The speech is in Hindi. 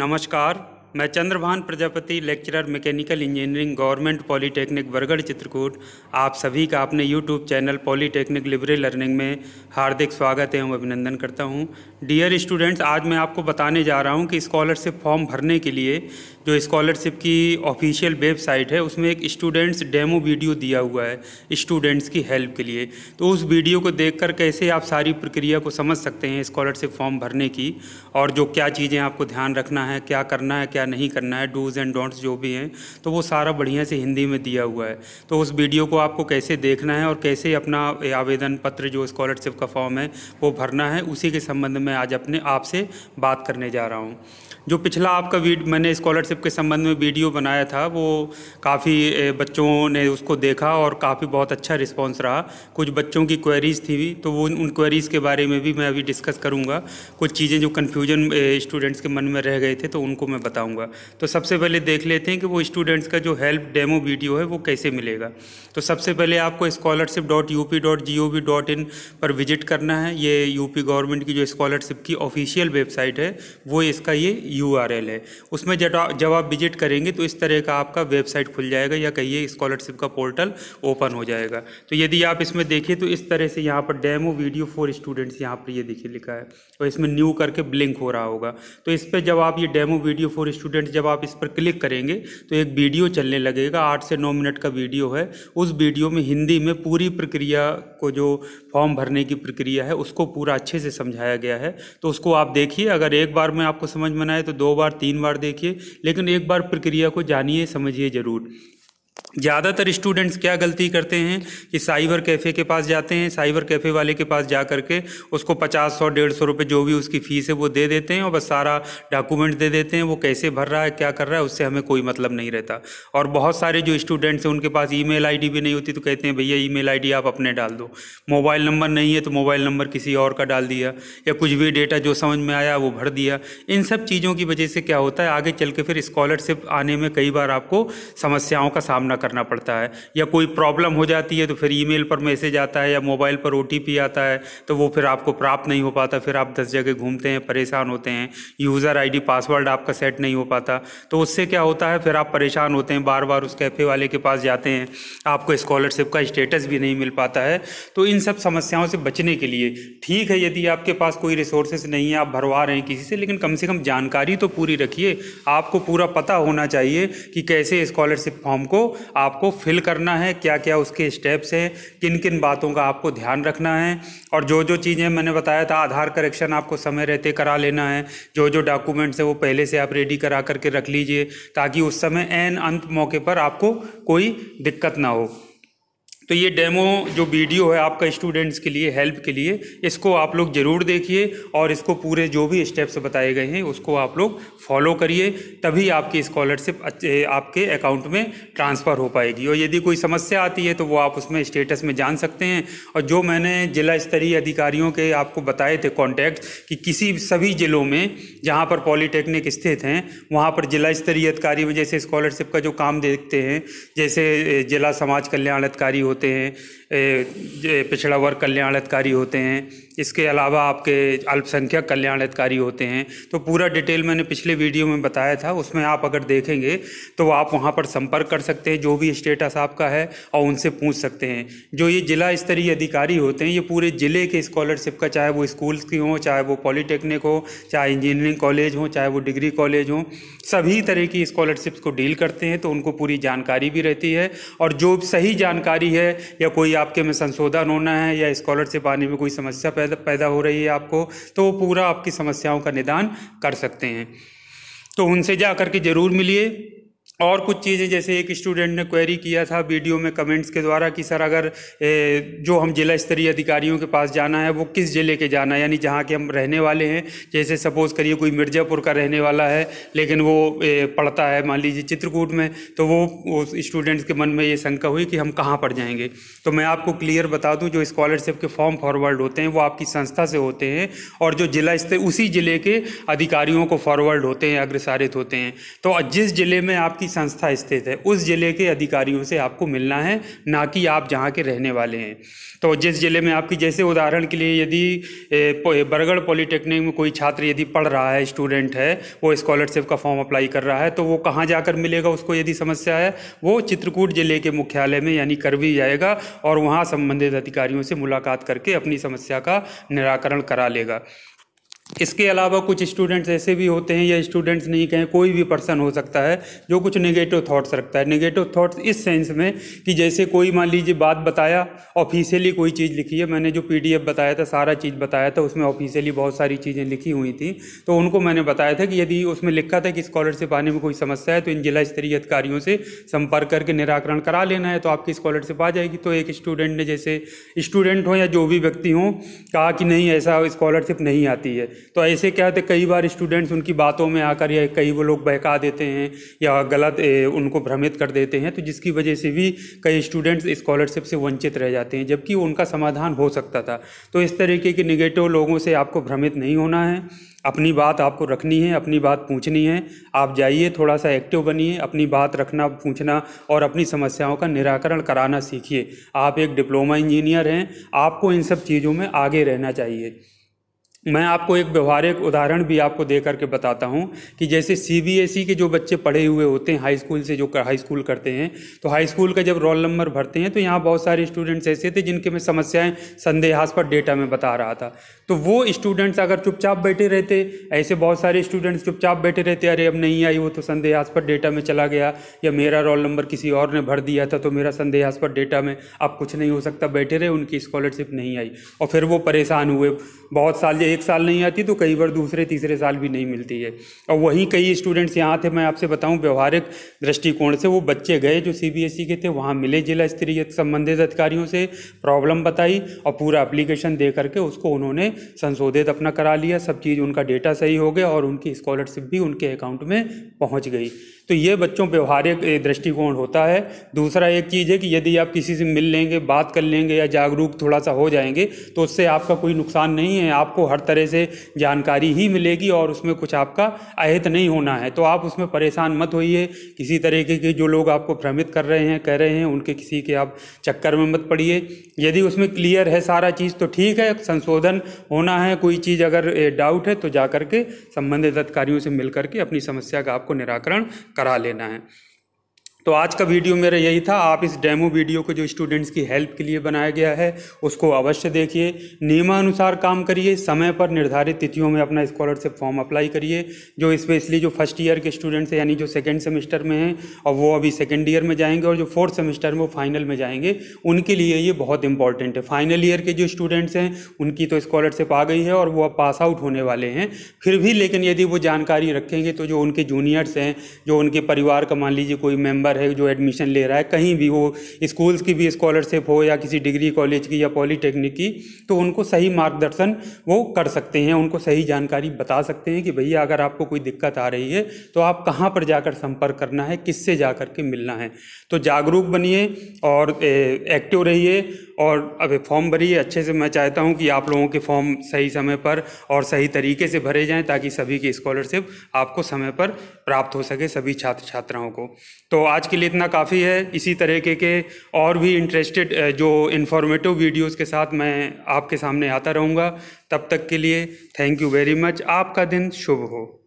नमस्कार मैं Chandrabhan Prajapati lecturer mechanical engineering government polytechnic Bargarh Chitrakoot आप सभी का अपने YouTube channel polytechnic liberal learning में हार्दिक स्वागत एवं अभिनंदन करता हूं डियर स्टूडेंट्स आज मैं आपको बताने जा रहा हूं कि स्कॉलरशिप फॉर्म भरने के लिए जो स्कॉलरशिप की ऑफिशियल वेबसाइट है उसमें एक स्टूडेंट्स डेमो वीडियो दिया हुआ है स्टूडेंट्स की हेल्प के लिए तो उस वीडियो को देख कैसे आप सारी प्रक्रिया को समझ सकते हैं स्कॉलरशिप फॉर्म भरने की और जो क्या चीज़ें आपको ध्यान रखना है क्या करना है क्या नहीं करना है डूज़ एंड डोंट्स जो भी हैं तो वो सारा बढ़िया से हिंदी में दिया हुआ है तो उस वीडियो को आपको कैसे देखना है और कैसे अपना आवेदन पत्र जो स्कॉलरशिप का फॉर्म है वो भरना है उसी के संबंध में आज अपने आप से बात करने जा रहा हूँ जो पिछला आपका वीड मैंने स्कॉलरशिप के संबंध में वीडियो बनाया था वो काफ़ी बच्चों ने उसको देखा और काफ़ी बहुत अच्छा रिस्पांस रहा कुछ बच्चों की क्वेरीज थी भी तो वो उन क्वेरीज़ के बारे में भी मैं अभी डिस्कस करूँगा कुछ चीज़ें जो कन्फ्यूजन स्टूडेंट्स के मन में रह गए थे तो उनको मैं बताऊँगा बताऊंगा तो सबसे पहले देख लेते हैं कि वो स्टूडेंट्स का जो हेल्प डेमो वीडियो है वो कैसे मिलेगा तो सबसे पहले आपको scholarship dot U P dot G O V dot in पर विजिट करना है ये यूपी गवर्नमेंट की जो स्कॉलरशिप की ऑफिशियल वेबसाइट है वो इसका ये यू है उसमें जब आप विजिट करेंगे तो इस तरह का आपका वेबसाइट खुल जाएगा या कहिए स्कॉलरशिप का पोर्टल ओपन हो जाएगा तो यदि आप इसमें देखें तो इस तरह से यहाँ पर डेमो वीडियो फॉर स्टूडेंट्स यहाँ पर ये देखिए लिखा है और इसमें न्यू करके ब्लिंक हो रहा होगा तो इस पर जब आप ये डेमो वीडियो फॉर स्टूडेंट जब आप इस पर क्लिक करेंगे तो एक वीडियो चलने लगेगा आठ से नौ मिनट का वीडियो है उस वीडियो में हिंदी में पूरी प्रक्रिया को जो फॉर्म भरने की प्रक्रिया है उसको पूरा अच्छे से समझाया गया है तो उसको आप देखिए अगर एक बार में आपको समझ में आए तो दो बार तीन बार देखिए लेकिन एक बार प्रक्रिया को जानिए समझिए ज़रूर ज़्यादातर स्टूडेंट्स क्या गलती करते हैं कि साइबर कैफ़े के पास जाते हैं साइबर कैफ़े वाले के पास जा करके उसको पचास सौ डेढ़ सौ रुपये जो भी उसकी फ़ीस है वो दे देते हैं और बस सारा डॉक्यूमेंट दे देते हैं वो कैसे भर रहा है क्या कर रहा है उससे हमें कोई मतलब नहीं रहता और बहुत सारे जो स्टूडेंट्स हैं उनके पास ई मेल भी नहीं होती तो कहते हैं भैया ई मेल आप अपने डाल दो मोबाइल नंबर नहीं है तो मोबाइल नंबर किसी और का डाल दिया या कुछ भी डेटा जो समझ में आया वो भर दिया इन सब चीज़ों की वजह से क्या होता है आगे चल के फिर स्कॉलरशिप आने में कई बार आपको समस्याओं का सामना सामना करना पड़ता है या कोई प्रॉब्लम हो जाती है तो फिर ईमेल पर मैसेज आता है या मोबाइल पर ओ आता है तो वो फिर आपको प्राप्त नहीं हो पाता फिर आप दस जगह घूमते हैं परेशान होते हैं यूज़र आई पासवर्ड आपका सेट नहीं हो पाता तो उससे क्या होता है फिर आप परेशान होते हैं बार बार उस कैफ़े वाले के पास जाते हैं आपको स्कॉलरशिप का स्टेटस भी नहीं मिल पाता है तो इन सब समस्याओं से बचने के लिए ठीक है यदि आपके पास कोई रिसोर्सेस नहीं है आप भरवा रहे हैं किसी से लेकिन कम से कम जानकारी तो पूरी रखिए आपको पूरा पता होना चाहिए कि कैसे स्कॉलरशिप फॉर्म को आपको फिल करना है क्या क्या उसके स्टेप्स हैं किन किन बातों का आपको ध्यान रखना है और जो जो चीज़ें मैंने बताया था आधार करेक्शन आपको समय रहते करा लेना है जो जो डॉक्यूमेंट्स हैं वो पहले से आप रेडी करा करके रख लीजिए ताकि उस समय एन अंत मौके पर आपको कोई दिक्कत ना हो तो ये डेमो जो वीडियो है आपका स्टूडेंट्स के लिए हेल्प के लिए इसको आप लोग ज़रूर देखिए और इसको पूरे जो भी स्टेप्स बताए गए हैं उसको आप लोग फॉलो करिए तभी आपकी स्कॉलरशिप आपके अकाउंट में ट्रांसफ़र हो पाएगी और यदि कोई समस्या आती है तो वो आप उसमें स्टेटस में जान सकते हैं और जो मैंने जिला स्तरीय अधिकारियों के आपको बताए थे कॉन्टैक्ट कि किसी सभी ज़िलों में जहाँ पर पॉलीटेक्निक स्थित हैं वहाँ पर जिला स्तरीय अधिकारी में जैसे स्कॉलरशिप का जो काम देखते हैं जैसे जिला समाज कल्याण अधिकारी होते हैं पिछड़ा वर्ग कल्याण अधिकारी होते हैं इसके अलावा आपके अल्पसंख्यक कल्याण अधिकारी होते हैं तो पूरा डिटेल मैंने पिछले वीडियो में बताया था उसमें आप अगर देखेंगे तो आप वहाँ पर संपर्क कर सकते हैं जो भी स्टेटस आपका है और उनसे पूछ सकते हैं जो ये जिला स्तरीय अधिकारी होते हैं ये पूरे ज़िले के स्कॉलरशिप का चाहे वो स्कूल्स की हों चाहे वो पॉलीटेक्निक हो चाहे इंजीनियरिंग कॉलेज हो चाहे वो डिग्री कॉलेज हो सभी तरह की स्कॉलरशिप्स को डील करते हैं तो उनको पूरी जानकारी भी रहती है और जो सही जानकारी है है या कोई आपके में संशोधन होना है या स्कॉलरशिप आने में कोई समस्या पैदा पैदा हो रही है आपको तो वो पूरा आपकी समस्याओं का निदान कर सकते हैं तो उनसे जा करके के ज़रूर मिलिए और कुछ चीज़ें जैसे एक स्टूडेंट ने क्वेरी किया था वीडियो में कमेंट्स के द्वारा कि सर अगर ए, जो हम जिला स्तरीय अधिकारियों के पास जाना है वो किस ज़िले के जाना है यानी जहाँ के हम रहने वाले हैं जैसे सपोज़ करिए कोई मिर्ज़ापुर का रहने वाला है लेकिन वो ए, पढ़ता है मान लीजिए चित्रकूट में तो वो उस स्टूडेंट्स के मन में ये शंका हुई कि हम कहाँ पर जाएंगे तो मैं आपको क्लियर बता दूँ जो स्कॉलरशिप के फॉर्म फॉरवर्ड होते हैं वो आपकी संस्था से होते हैं और जो जिला स्तर उसी ज़िले के अधिकारियों को फॉरवर्ड होते हैं अग्रसारित होते हैं तो जिस ज़िले में आपकी की संस्था स्थित है उस ज़िले के अधिकारियों से आपको मिलना है ना कि आप जहाँ के रहने वाले हैं तो जिस ज़िले में आपकी जैसे उदाहरण के लिए यदि बरगढ़ पॉलीटेक्निक में कोई छात्र यदि पढ़ रहा है स्टूडेंट है वो स्कॉलरशिप का फॉर्म अप्लाई कर रहा है तो वो कहाँ जाकर मिलेगा उसको यदि समस्या है वो चित्रकूट ज़िले के मुख्यालय में यानी करवी जाएगा और वहाँ संबंधित अधिकारियों से मुलाकात करके अपनी समस्या का निराकरण करा लेगा इसके अलावा कुछ स्टूडेंट्स ऐसे भी होते हैं या स्टूडेंट्स नहीं कहें कोई भी पर्सन हो सकता है जो कुछ नेगेटिव थॉट्स रखता है नेगेटिव थॉट्स इस सेंस में कि जैसे कोई मान लीजिए बात बताया ऑफिशियली कोई चीज़ लिखी है मैंने जो पीडीएफ बताया था सारा चीज़ बताया था उसमें ऑफिशियली बहुत सारी चीज़ें लिखी हुई थी तो उनको मैंने बताया था कि यदि उसमें लिखा था कि स्कॉलरशिप आने में कोई समस्या है तो इन जिला स्तरीय अधिकारियों से संपर्क करके निराकरण करा लेना है तो आपकी स्कॉलरशिप आ जाएगी तो एक स्टूडेंट ने जैसे स्टूडेंट हो या जो भी व्यक्ति हों कहा कि नहीं ऐसा स्कॉलरशिप नहीं आती है तो ऐसे क्या होते कई बार स्टूडेंट्स उनकी बातों में आकर या कई वो लोग बहका देते हैं या गलत उनको भ्रमित कर देते हैं तो जिसकी वजह से भी कई स्टूडेंट्स स्कॉलरशिप से वंचित रह जाते हैं जबकि उनका समाधान हो सकता था तो इस तरीके के निगेटिव लोगों से आपको भ्रमित नहीं होना है अपनी बात आपको रखनी है अपनी बात पूछनी है आप जाइए थोड़ा सा एक्टिव बनिए अपनी बात रखना पूछना और अपनी समस्याओं का निराकरण कराना सीखिए आप एक डिप्लोमा इंजीनियर हैं आपको इन सब चीज़ों में आगे रहना चाहिए मैं आपको एक व्यवहारिक उदाहरण भी आपको दे करके बताता हूँ कि जैसे सी e के जो बच्चे पढ़े हुए होते हैं हाई स्कूल से जो हाई स्कूल करते हैं तो हाई स्कूल का जब रोल नंबर भरते हैं तो यहाँ बहुत सारे स्टूडेंट्स ऐसे थे जिनके मैं समस्याएं संदेहास्पद डेटा में बता रहा था तो वो स्टूडेंट्स अगर चुपचाप बैठे रहते ऐसे बहुत सारे स्टूडेंट्स चुपचाप बैठे रहते अरे अब नहीं आई वो तो संदेहास्पद डेटा में चला गया या मेरा रोल नंबर किसी और ने भर दिया था तो मेरा संदेहास्पद डेटा में अब कुछ नहीं हो सकता बैठे रहे उनकी स्कॉलरशिप नहीं आई और फिर वो परेशान हुए बहुत साल एक एक साल नहीं आती तो कई बार दूसरे तीसरे साल भी नहीं मिलती है और वहीं कई स्टूडेंट्स यहाँ थे मैं आपसे बताऊँ व्यवहारिक दृष्टिकोण से वो बच्चे गए जो सी e के थे वहाँ मिले जिला स्तरीय संबंधित अधिकारियों से प्रॉब्लम बताई और पूरा अप्लीकेशन दे करके उसको उन्होंने संशोधित अपना करा लिया सब चीज़ उनका डेटा सही हो गया और उनकी स्कॉलरशिप भी उनके अकाउंट में पहुँच गई तो ये बच्चों व्यवहारिक दृष्टिकोण होता है दूसरा एक चीज़ है कि यदि आप किसी से मिल लेंगे बात कर लेंगे या जागरूक थोड़ा सा हो जाएंगे तो उससे आपका कोई नुकसान नहीं है आपको हर तरह से जानकारी ही मिलेगी और उसमें कुछ आपका अहित नहीं होना है तो आप उसमें परेशान मत होइए किसी तरीके के जो लोग आपको भ्रमित कर रहे हैं कह रहे हैं उनके किसी के आप चक्कर में मत पड़िए यदि उसमें क्लियर है सारा चीज़ तो ठीक है संशोधन होना है कोई चीज़ अगर डाउट है तो जा के संबंधित अधिकारियों से मिल करके अपनी समस्या का आपको निराकरण करा लेना है तो आज का वीडियो मेरा यही था आप इस डेमो वीडियो को जो स्टूडेंट्स की हेल्प के लिए बनाया गया है उसको अवश्य देखिए नियमानुसार काम करिए समय पर निर्धारित तिथियों में अपना स्कॉलरशिप फॉर्म अप्लाई करिए जो स्पेशली जो फर्स्ट ईयर के स्टूडेंट्स हैं यानी जो सेकेंड सेमेस्टर में हैं और वो अभी सेकेंड ईयर में जाएंगे और जो फोर्थ सेमेस्टर में वो फाइनल में जाएंगे उनके लिए ये बहुत इंपॉर्टेंट है फाइनल ईयर के जो स्टूडेंट्स हैं उनकी तो स्कॉलरशिप आ गई है और वो अब पास आउट होने वाले हैं फिर भी लेकिन यदि वो जानकारी रखेंगे तो जो उनके जूनियर्स हैं जो उनके परिवार का मान लीजिए कोई मेम्बर है जो एडमिशन ले रहा है कहीं भी वो स्कूल्स की भी स्कॉलरशिप हो या किसी डिग्री कॉलेज की या पॉलीटेक्निक की तो उनको सही मार्गदर्शन वो कर सकते हैं उनको सही जानकारी बता सकते हैं कि भैया अगर आपको कोई दिक्कत आ रही है तो आप कहाँ पर जाकर संपर्क करना है किससे जा के मिलना है तो जागरूक बनिए और एक्टिव रहिए और अब फॉर्म भरिए अच्छे से मैं चाहता हूँ कि आप लोगों के फॉर्म सही समय पर और सही तरीके से भरे जाएं ताकि सभी की स्कॉलरशिप आपको समय पर प्राप्त हो सके सभी छात्र छात्राओं को तो आज आज के लिए इतना काफ़ी है इसी तरीके के और भी इंटरेस्टेड जो इन्फॉर्मेटिव वीडियोस के साथ मैं आपके सामने आता रहूँगा तब तक के लिए थैंक यू वेरी मच आपका दिन शुभ हो